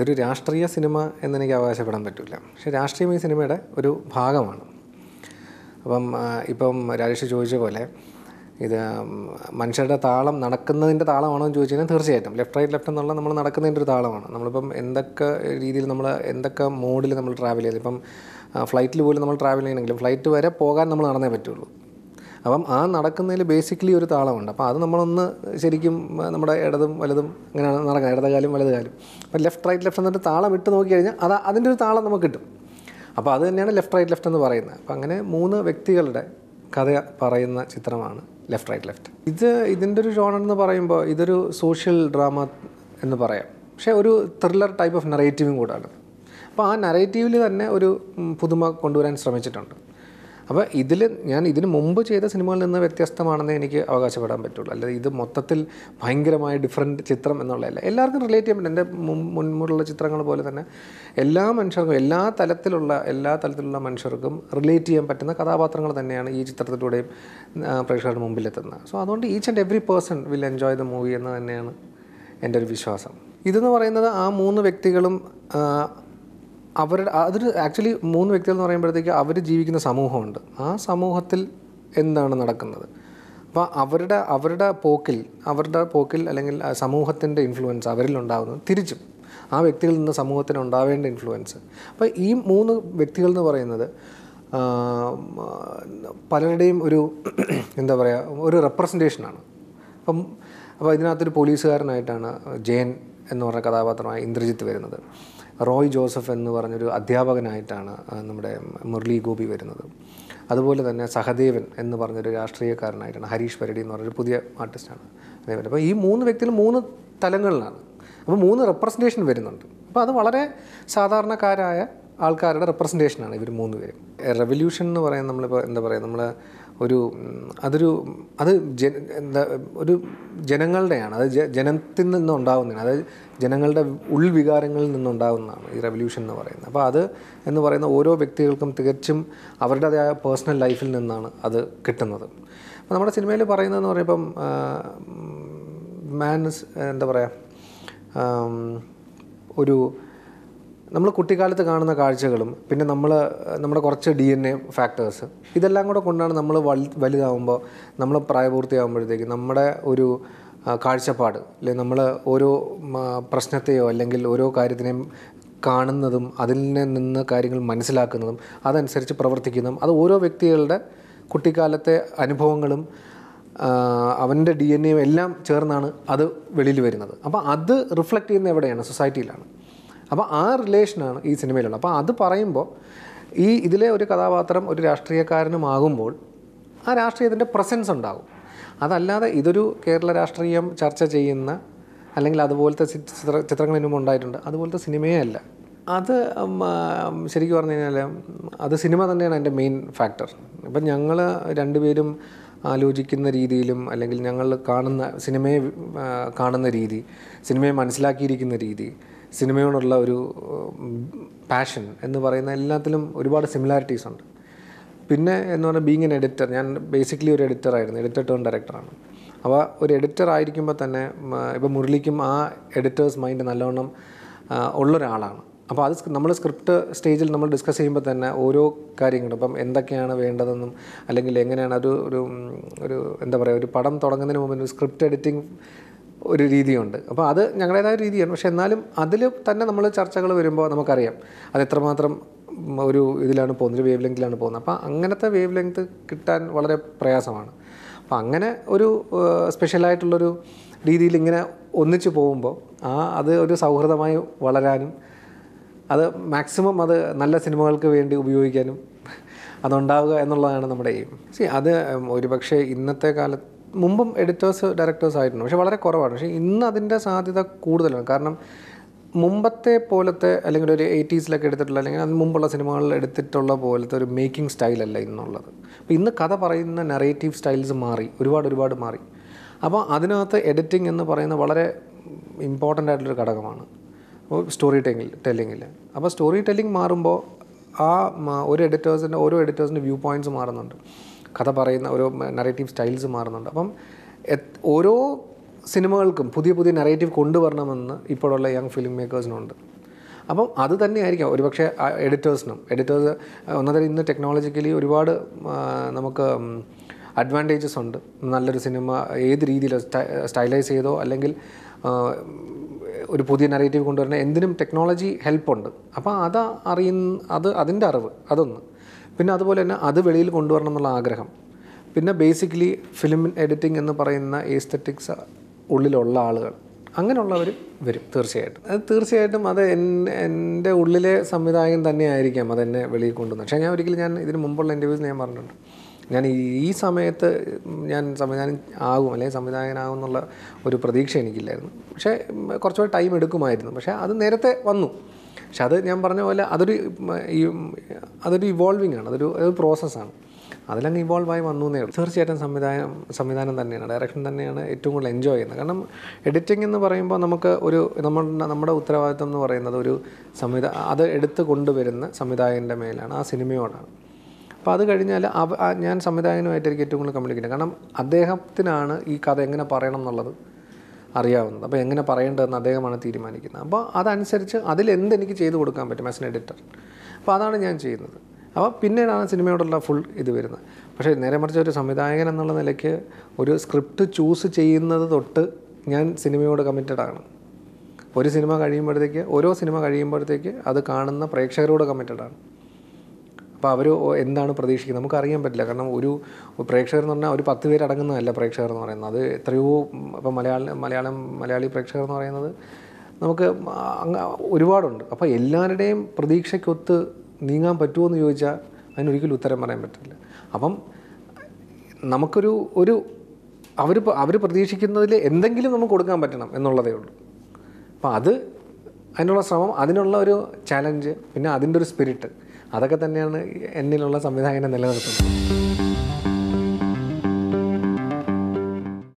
ഇതൊരു രാഷ്ട്രീയ സിനിമ എന്നെനിക്ക് അവകാശപ്പെടാൻ പറ്റില്ല പക്ഷേ രാഷ്ട്രീയം ഈ സിനിമയുടെ ഒരു ഭാഗമാണ് അപ്പം ഇപ്പം രാജേഷ് ചോദിച്ച പോലെ ഇത് മനുഷ്യരുടെ താളം നടക്കുന്നതിൻ്റെ താളമാണോ എന്ന് ചോദിച്ചു കഴിഞ്ഞാൽ തീർച്ചയായിട്ടും ലെഫ്റ്റ് റൈറ്റ് ലെഫ്റ്റ് എന്നുള്ള നമ്മൾ നടക്കുന്നതിൻ്റെ ഒരു താളമാണ് നമ്മളിപ്പം എന്തൊക്കെ രീതിയിൽ നമ്മൾ എന്തൊക്കെ മോഡിൽ നമ്മൾ ട്രാവൽ ചെയ്ത് ഇപ്പം ഫ്ലൈറ്റിൽ പോലും നമ്മൾ ട്രാവൽ ചെയ്യണമെങ്കിലും ഫ്ലൈറ്റ് വരെ പോകാൻ നമ്മൾ നടന്നേ പറ്റുള്ളൂ അപ്പം ആ നടക്കുന്നതിൽ ബേസിക്കലി ഒരു താളമുണ്ട് അപ്പോൾ അത് നമ്മളൊന്ന് ശരിക്കും നമ്മുടെ ഇടതും വലതും ഇങ്ങനെയാണ് നടക്കുക ഇടതകാലും വലതുകാലും വലത് അപ്പം ലെഫ്റ്റ് റൈറ്റ് ലെഫ്റ്റ് എന്നിട്ട് താളം ഇട്ട് നോക്കി കഴിഞ്ഞാൽ അത് അതിൻ്റെ ഒരു താളം നമുക്ക് കിട്ടും അപ്പോൾ അത് തന്നെയാണ് ലെഫ്റ്റ് റൈറ്റ് ലെഫ്റ്റ് എന്ന് പറയുന്നത് അപ്പം അങ്ങനെ മൂന്ന് വ്യക്തികളുടെ കഥ പറയുന്ന ചിത്രമാണ് ലെഫ്റ്റ് റൈറ്റ് ലെഫ്റ്റ് ഇത് ഇതിൻ്റെ ഒരു ജോണർ എന്ന് പറയുമ്പോൾ ഇതൊരു സോഷ്യൽ ഡ്രാമ എന്ന് പറയാം പക്ഷേ ഒരു ത്രില്ലർ ടൈപ്പ് ഓഫ് നെറേറ്റീവും കൂടാണ് അപ്പോൾ ആ നെറേറ്റീവിൽ തന്നെ ഒരു പുതുമ കൊണ്ടുവരാൻ ശ്രമിച്ചിട്ടുണ്ട് അപ്പോൾ ഇതിൽ ഞാൻ ഇതിന് മുമ്പ് ചെയ്ത സിനിമകളിൽ നിന്ന് വ്യത്യസ്തമാണെന്ന് എനിക്ക് അവകാശപ്പെടാൻ പറ്റുള്ളൂ അല്ലെങ്കിൽ ഇത് മൊത്തത്തിൽ ഭയങ്കരമായ ഡിഫറെൻറ്റ് ചിത്രം എന്നുള്ളതല്ല എല്ലാവർക്കും റിലേറ്റ് ചെയ്യാൻ പറ്റും എൻ്റെ മുൻപുള്ള ചിത്രങ്ങൾ പോലെ തന്നെ എല്ലാ മനുഷ്യർക്കും എല്ലാ തലത്തിലുള്ള എല്ലാ തലത്തിലുള്ള മനുഷ്യർക്കും റിലേറ്റ് ചെയ്യാൻ പറ്റുന്ന കഥാപാത്രങ്ങൾ തന്നെയാണ് ഈ ചിത്രത്തിലൂടെയും പ്രേക്ഷകരുടെ മുമ്പിലെത്തുന്നത് സോ അതുകൊണ്ട് each and every person will enjoy the movie എന്ന് തന്നെയാണ് എൻ്റെ ഒരു വിശ്വാസം ഇതെന്ന് പറയുന്നത് ആ മൂന്ന് വ്യക്തികളും അവരുടെ അതിൽ ആക്ച്വലി മൂന്ന് വ്യക്തികൾ എന്ന് പറയുമ്പോഴത്തേക്ക് അവർ ജീവിക്കുന്ന സമൂഹമുണ്ട് ആ സമൂഹത്തിൽ എന്താണ് നടക്കുന്നത് അപ്പോൾ അവരുടെ അവരുടെ പോക്കിൽ അവരുടെ പോക്കിൽ അല്ലെങ്കിൽ സമൂഹത്തിൻ്റെ ഇൻഫ്ലുവൻസ് അവരിൽ തിരിച്ചും ആ വ്യക്തികളിൽ നിന്ന് സമൂഹത്തിന് ഉണ്ടാവേണ്ട ഇൻഫ്ലുവൻസ് അപ്പോൾ ഈ മൂന്ന് വ്യക്തികൾ എന്ന് പറയുന്നത് പലരുടെയും ഒരു എന്താ പറയുക ഒരു റെപ്രസെൻറ്റേഷനാണ് അപ്പം അപ്പോൾ ഇതിനകത്തൊരു പോലീസുകാരനായിട്ടാണ് ജയൻ എന്ന് പറഞ്ഞ കഥാപാത്രമായി ഇന്ദ്രജിത്ത് വരുന്നത് റോയ് ജോസഫ് എന്ന് പറഞ്ഞൊരു അധ്യാപകനായിട്ടാണ് നമ്മുടെ മുരളി ഗോപി വരുന്നത് അതുപോലെ തന്നെ സഹദേവൻ എന്ന് പറഞ്ഞൊരു രാഷ്ട്രീയക്കാരനായിട്ടാണ് ഹരീഷ് പരടി എന്ന് പറഞ്ഞൊരു പുതിയ ആർട്ടിസ്റ്റാണ് അതേപോലെ അപ്പോൾ ഈ മൂന്ന് വ്യക്തികൾ മൂന്ന് തലങ്ങളിലാണ് അപ്പോൾ മൂന്ന് റെപ്രസെൻറ്റേഷൻ വരുന്നുണ്ട് അപ്പോൾ അത് വളരെ സാധാരണക്കാരായ ആൾക്കാരുടെ റെപ്രസെൻറ്റേഷനാണ് ഇവർ മൂന്ന് പേരും റെവല്യൂഷൻ എന്ന് പറയാൻ നമ്മളിപ്പോൾ എന്താ പറയുക നമ്മൾ ഒരു അതൊരു അത് എന്താ ഒരു ജനങ്ങളുടെയാണ് അത് ജനത്തിൽ നിന്നുണ്ടാകുന്നതാണ് അതായത് ജനങ്ങളുടെ ഉൾവികാരങ്ങളിൽ നിന്നുണ്ടാകുന്നതാണ് ഈ റെവല്യൂഷൻ എന്ന് പറയുന്നത് അപ്പോൾ അത് എന്ന് പറയുന്ന ഓരോ വ്യക്തികൾക്കും തികച്ചും അവരുടേതായ പേഴ്സണൽ ലൈഫിൽ നിന്നാണ് അത് കിട്ടുന്നത് അപ്പോൾ നമ്മുടെ സിനിമയിൽ പറയുന്നതെന്ന് പറയുമ്പം മാൻസ് എന്താ പറയുക ഒരു നമ്മൾ കുട്ടിക്കാലത്ത് കാണുന്ന കാഴ്ചകളും പിന്നെ നമ്മൾ നമ്മുടെ കുറച്ച് ഡി എൻ എ ഫാക്ടേഴ്സ് ഇതെല്ലാം കൂടെ കൊണ്ടാണ് നമ്മൾ വൽ വലുതാവുമ്പോൾ നമ്മൾ പ്രായപൂർത്തിയാകുമ്പോഴത്തേക്ക് നമ്മുടെ ഒരു കാഴ്ചപ്പാട് അല്ലെ നമ്മൾ ഓരോ പ്രശ്നത്തെയോ അല്ലെങ്കിൽ ഓരോ കാര്യത്തിനെയും കാണുന്നതും അതിൽ നിന്ന് കാര്യങ്ങൾ മനസ്സിലാക്കുന്നതും അതനുസരിച്ച് പ്രവർത്തിക്കുന്നതും അത് ഓരോ വ്യക്തികളുടെ കുട്ടിക്കാലത്തെ അനുഭവങ്ങളും അവൻ്റെ ഡി എൻ എയും എല്ലാം ചേർന്നാണ് അത് വെളിയിൽ വരുന്നത് അപ്പോൾ അത് റിഫ്ലക്റ്റ് ചെയ്യുന്ന എവിടെയാണ് സൊസൈറ്റിയിലാണ് അപ്പോൾ ആ റിലേഷനാണ് ഈ സിനിമയിലുള്ളത് അപ്പോൾ അത് പറയുമ്പോൾ ഈ ഇതിലെ ഒരു കഥാപാത്രം ഒരു രാഷ്ട്രീയക്കാരനുമാകുമ്പോൾ ആ രാഷ്ട്രീയത്തിൻ്റെ പ്രസൻസ് ഉണ്ടാകും അതല്ലാതെ ഇതൊരു കേരള രാഷ്ട്രീയം ചർച്ച ചെയ്യുന്ന അല്ലെങ്കിൽ അതുപോലത്തെ ചിത്ര ചിത്രങ്ങൾ ഇനിമ ഉണ്ടായിട്ടുണ്ട് അതുപോലത്തെ സിനിമയേ അല്ല അത് ശരിക്കും പറഞ്ഞു കഴിഞ്ഞാൽ അത് സിനിമ തന്നെയാണ് എൻ്റെ മെയിൻ ഫാക്ടർ ഇപ്പം ഞങ്ങൾ രണ്ടുപേരും ആലോചിക്കുന്ന രീതിയിലും അല്ലെങ്കിൽ ഞങ്ങൾ കാണുന്ന സിനിമയെ കാണുന്ന രീതി സിനിമയെ മനസ്സിലാക്കിയിരിക്കുന്ന രീതി സിനിമയോടുള്ള ഒരു പാഷൻ എന്ന് പറയുന്ന എല്ലാത്തിലും ഒരുപാട് സിമിലാരിറ്റീസ് ഉണ്ട് പിന്നെ എന്ന് പറഞ്ഞാൽ ബീങ് എൻ എഡിറ്റർ ഞാൻ ബേസിക്കലി ഒരു എഡിറ്റർ ആയിരുന്നു എഡിറ്റർ ടേൺ ഡയറക്ടറാണ് അപ്പോൾ ഒരു എഡിറ്റർ ആയിരിക്കുമ്പോൾ തന്നെ ഇപ്പോൾ മുരളിക്കും ആ എഡിറ്റേഴ്സ് മൈൻഡ് നല്ലവണ്ണം ഉള്ളൊരാളാണ് അപ്പോൾ അത് നമ്മൾ സ്ക്രിപ്റ്റ് സ്റ്റേജിൽ നമ്മൾ ഡിസ്കസ് ചെയ്യുമ്പോൾ തന്നെ ഓരോ കാര്യങ്ങളും ഇപ്പം എന്തൊക്കെയാണ് വേണ്ടതെന്നും അല്ലെങ്കിൽ എങ്ങനെയാണ് ഒരു ഒരു എന്താ പറയുക ഒരു പടം തുടങ്ങുന്നതിന് മുമ്പ് സ്ക്രിപ്റ്റ് എഡിറ്റിംഗ് ഒരു രീതിയുണ്ട് അപ്പോൾ അത് ഞങ്ങളുടേതായ രീതിയാണ് പക്ഷേ എന്നാലും അതിൽ തന്നെ നമ്മൾ ചർച്ചകൾ വരുമ്പോൾ നമുക്കറിയാം അത് എത്രമാത്രം ഒരു ഇതിലാണ് പോകുന്നത് ഒരു വേവ് ലെങ്തിലാണ് പോകുന്നത് അപ്പോൾ അങ്ങനത്തെ വേവ് ലെങ്ത് കിട്ടാൻ വളരെ പ്രയാസമാണ് അപ്പോൾ അങ്ങനെ ഒരു സ്പെഷ്യലായിട്ടുള്ളൊരു രീതിയിൽ ഇങ്ങനെ ഒന്നിച്ചു പോകുമ്പോൾ ആ അത് ഒരു സൗഹൃദമായി വളരാനും അത് മാക്സിമം അത് നല്ല സിനിമകൾക്ക് വേണ്ടി ഉപയോഗിക്കാനും അതുണ്ടാവുക എന്നുള്ളതാണ് നമ്മുടെ എയിം സി അത് ഒരുപക്ഷെ ഇന്നത്തെ കാലത്ത് മുമ്പും എഡിറ്റേഴ്സ് ഡയറക്ടേഴ്സ് ആയിരുന്നു പക്ഷെ വളരെ കുറവാണ് പക്ഷേ ഇന്ന് അതിൻ്റെ സാധ്യത കൂടുതലാണ് കാരണം മുമ്പത്തെ പോലത്തെ അല്ലെങ്കിൽ ഒരു എയ്റ്റീസിലൊക്കെ എടുത്തിട്ടുള്ള അല്ലെങ്കിൽ അതിന് മുമ്പുള്ള സിനിമകളിൽ എടുത്തിട്ടുള്ള പോലത്തെ ഒരു മേക്കിംഗ് സ്റ്റൈലല്ല ഇന്നുള്ളത് അപ്പോൾ ഇന്ന് കഥ പറയുന്ന നറേറ്റീവ് സ്റ്റൈൽസ് മാറി ഒരുപാട് ഒരുപാട് മാറി അപ്പോൾ അതിനകത്ത് എഡിറ്റിംഗ് എന്ന് പറയുന്ന വളരെ ഇമ്പോർട്ടൻ്റ് ആയിട്ടുള്ളൊരു ഘടകമാണ് അപ്പോൾ സ്റ്റോറി ടെല്ലിംഗ് ടെല്ലിങ്ങിൽ അപ്പോൾ സ്റ്റോറി ടെല്ലിംഗ് മാറുമ്പോൾ ആ ഒരു എഡിറ്റേഴ്സിൻ്റെ ഓരോ എഡിറ്റേഴ്സിൻ്റെ വ്യൂ പോയിൻറ്റ്സ് മാറുന്നുണ്ട് കഥ പറയുന്ന ഓരോ നറേറ്റീവ് സ്റ്റൈൽസ് മാറുന്നുണ്ട് അപ്പം ഓരോ സിനിമകൾക്കും പുതിയ പുതിയ നറേറ്റീവ് കൊണ്ടുവരണമെന്ന് ഇപ്പോഴുള്ള യങ് ഫിലിം മേക്കേഴ്സിനുണ്ട് അപ്പം അത് തന്നെയായിരിക്കാം ഒരുപക്ഷെ എഡിറ്റേഴ്സിനും എഡിറ്റേഴ്സ് ഒന്നതിൽ ഇന്ന് ടെക്നോളജിക്കലി ഒരുപാട് നമുക്ക് അഡ്വാൻറ്റേജസ് ഉണ്ട് നല്ലൊരു സിനിമ ഏത് രീതിയിൽ സ്റ്റൈലൈസ് ചെയ്തോ അല്ലെങ്കിൽ ഒരു പുതിയ നറേറ്റീവ് കൊണ്ടുവരണേ എന്തിനും ടെക്നോളജി ഹെൽപ്പുണ്ട് അപ്പോൾ അത് അറിയുന്ന അത് അതിൻ്റെ അറിവ് അതൊന്ന് പിന്നെ അതുപോലെ തന്നെ അത് വെളിയിൽ കൊണ്ടുവരണം എന്നുള്ള ആഗ്രഹം പിന്നെ ബേസിക്കലി ഫിലിം എഡിറ്റിംഗ് എന്ന് പറയുന്ന എസ്തറ്റിക്സ് ഉള്ളിലുള്ള ആളുകൾ അങ്ങനെയുള്ളവർ വരും തീർച്ചയായിട്ടും അത് തീർച്ചയായിട്ടും അത് എൻ്റെ ഉള്ളിലെ സംവിധായകൻ തന്നെയായിരിക്കാം അതെന്നെ വെളിയിൽ കൊണ്ടുവന്നത് പക്ഷേ ഞാൻ ഒരിക്കലും ഞാൻ ഇതിന് മുമ്പുള്ള ഇൻ്റർവ്യൂസ് ഞാൻ പറഞ്ഞിട്ടുണ്ട് ഞാൻ ഈ സമയത്ത് ഞാൻ സംവിധാനം ആകും അല്ലെങ്കിൽ സംവിധായകനാകും എന്നുള്ള ഒരു പ്രതീക്ഷ എനിക്കില്ലായിരുന്നു പക്ഷേ കുറച്ചുകൂടി ടൈം എടുക്കുമായിരുന്നു പക്ഷേ അത് നേരത്തെ വന്നു പക്ഷെ അത് ഞാൻ പറഞ്ഞ പോലെ അതൊരു ഈ അതൊരു ഇവോൾവിംഗ് ആണ് അതൊരു അതൊരു പ്രോസസ്സാണ് അതിലങ്ങ് ഇവോൾവ് ആയി വന്നു എന്നേ ഉള്ളൂ തീർച്ചയായിട്ടും സംവിധാനം സംവിധാനം തന്നെയാണ് ഡയറക്ഷൻ തന്നെയാണ് ഏറ്റവും കൂടുതൽ എൻജോയ് ചെയ്യുന്നത് കാരണം എഡിറ്റിംഗ് എന്ന് പറയുമ്പോൾ നമുക്ക് ഒരു നമ്മൾ നമ്മുടെ ഉത്തരവാദിത്വം എന്ന് പറയുന്നത് ഒരു സംവിധാ അത് എടുത്ത് കൊണ്ടുവരുന്ന സംവിധായകൻ്റെ മേലാണ് ആ സിനിമയോടാണ് അപ്പോൾ അത് കഴിഞ്ഞാൽ ഞാൻ സംവിധായകനുമായിട്ട് എനിക്ക് ഏറ്റവും കൂടുതൽ കമ്മ്യൂണിക്കേറ്റ് കാരണം അദ്ദേഹത്തിനാണ് ഈ കഥ എങ്ങനെ പറയണം എന്നുള്ളത് അറിയാവുന്നത് അപ്പോൾ എങ്ങനെ പറയേണ്ടതെന്ന് അദ്ദേഹമാണ് തീരുമാനിക്കുന്നത് അപ്പോൾ അതനുസരിച്ച് അതിലെന്തെനിക്ക് ചെയ്തു കൊടുക്കാൻ പറ്റും ആസ് എൻ എഡിറ്റർ അപ്പോൾ അതാണ് ഞാൻ ചെയ്യുന്നത് അപ്പോൾ പിന്നീടാണ് സിനിമയോടുള്ള ഫുൾ ഇത് വരുന്നത് പക്ഷേ നേരെ മറിച്ച് ഒരു സംവിധായകൻ എന്നുള്ള നിലയ്ക്ക് ഒരു സ്ക്രിപ്റ്റ് ചൂസ് ചെയ്യുന്നത് തൊട്ട് ഞാൻ സിനിമയോട് കമ്മിറ്റഡ് ആണ് ഒരു സിനിമ കഴിയുമ്പോഴത്തേക്ക് ഓരോ സിനിമ കഴിയുമ്പോഴത്തേക്ക് അത് കാണുന്ന പ്രേക്ഷകരോട് കമ്മിറ്റഡ് ആണ് അപ്പോൾ അവർ എന്താണ് പ്രതീക്ഷിക്കുന്നത് നമുക്കറിയാൻ പറ്റില്ല കാരണം ഒരു പ്രേക്ഷകർ എന്ന് പറഞ്ഞാൽ ഒരു പത്ത് പേരടങ്ങുന്നതല്ല പ്രേക്ഷകർ എന്ന് പറയുന്നത് അത് എത്രയോ ഇപ്പോൾ മലയാള മലയാളം മലയാളി പ്രേക്ഷകർ എന്ന് പറയുന്നത് നമുക്ക് ഒരുപാടുണ്ട് അപ്പോൾ എല്ലാവരുടെയും പ്രതീക്ഷയ്ക്കൊത്ത് നീങ്ങാൻ പറ്റുമോ എന്ന് ചോദിച്ചാൽ അതിനൊരിക്കലും ഉത്തരം പറയാൻ പറ്റില്ല അപ്പം നമുക്കൊരു ഒരു അവർ അവർ പ്രതീക്ഷിക്കുന്നതിൽ എന്തെങ്കിലും നമുക്ക് കൊടുക്കാൻ പറ്റണം എന്നുള്ളതേ ഉള്ളൂ അപ്പോൾ അത് അതിനുള്ള ശ്രമം അതിനുള്ള ഒരു ചാലഞ്ച് പിന്നെ അതിൻ്റെ ഒരു സ്പിരിറ്റ് അതൊക്കെ തന്നെയാണ് എന്നിലുള്ള സംവിധായകനെ നിലനിർത്തുന്നത്